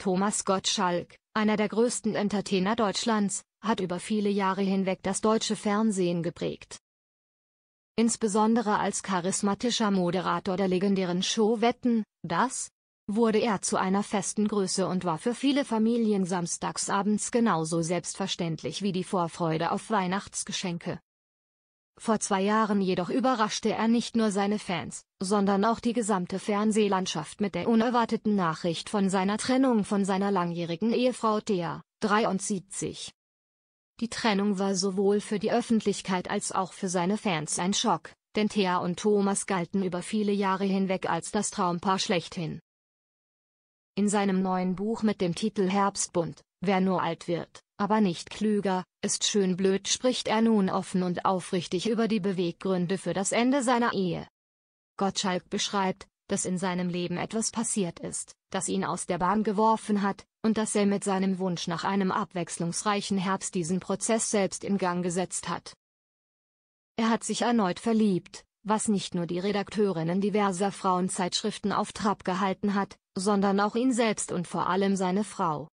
Thomas Gottschalk, einer der größten Entertainer Deutschlands, hat über viele Jahre hinweg das deutsche Fernsehen geprägt. Insbesondere als charismatischer Moderator der legendären Show Wetten, das wurde er zu einer festen Größe und war für viele Familien samstagsabends genauso selbstverständlich wie die Vorfreude auf Weihnachtsgeschenke. Vor zwei Jahren jedoch überraschte er nicht nur seine Fans, sondern auch die gesamte Fernsehlandschaft mit der unerwarteten Nachricht von seiner Trennung von seiner langjährigen Ehefrau Thea, 73. Die Trennung war sowohl für die Öffentlichkeit als auch für seine Fans ein Schock, denn Thea und Thomas galten über viele Jahre hinweg als das Traumpaar schlechthin. In seinem neuen Buch mit dem Titel Herbstbund, Wer nur alt wird, aber nicht klüger, ist schön blöd spricht er nun offen und aufrichtig über die Beweggründe für das Ende seiner Ehe. Gottschalk beschreibt, dass in seinem Leben etwas passiert ist, das ihn aus der Bahn geworfen hat, und dass er mit seinem Wunsch nach einem abwechslungsreichen Herbst diesen Prozess selbst in Gang gesetzt hat. Er hat sich erneut verliebt, was nicht nur die Redakteurinnen diverser Frauenzeitschriften auf Trab gehalten hat, sondern auch ihn selbst und vor allem seine Frau.